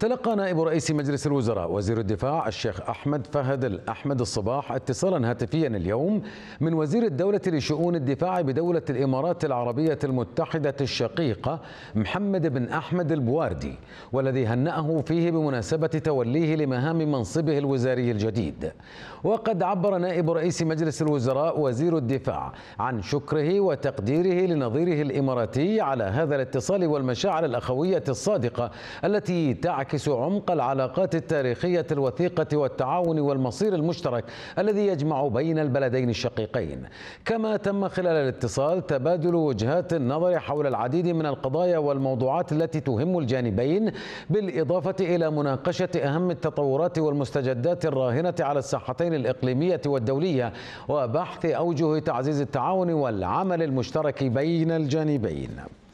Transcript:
تلقى نائب رئيس مجلس الوزراء وزير الدفاع الشيخ أحمد فهد الأحمد الصباح اتصالا هاتفيا اليوم من وزير الدولة لشؤون الدفاع بدولة الإمارات العربية المتحدة الشقيقة محمد بن أحمد البواردي والذي هنأه فيه بمناسبة توليه لمهام منصبه الوزاري الجديد وقد عبر نائب رئيس مجلس الوزراء وزير الدفاع عن شكره وتقديره لنظيره الإماراتي على هذا الاتصال والمشاعر الأخوية الصادقة التي تعكس تعكس عمق العلاقات التاريخية الوثيقة والتعاون والمصير المشترك الذي يجمع بين البلدين الشقيقين كما تم خلال الاتصال تبادل وجهات النظر حول العديد من القضايا والموضوعات التي تهم الجانبين بالإضافة إلى مناقشة أهم التطورات والمستجدات الراهنة على الساحتين الإقليمية والدولية وبحث أوجه تعزيز التعاون والعمل المشترك بين الجانبين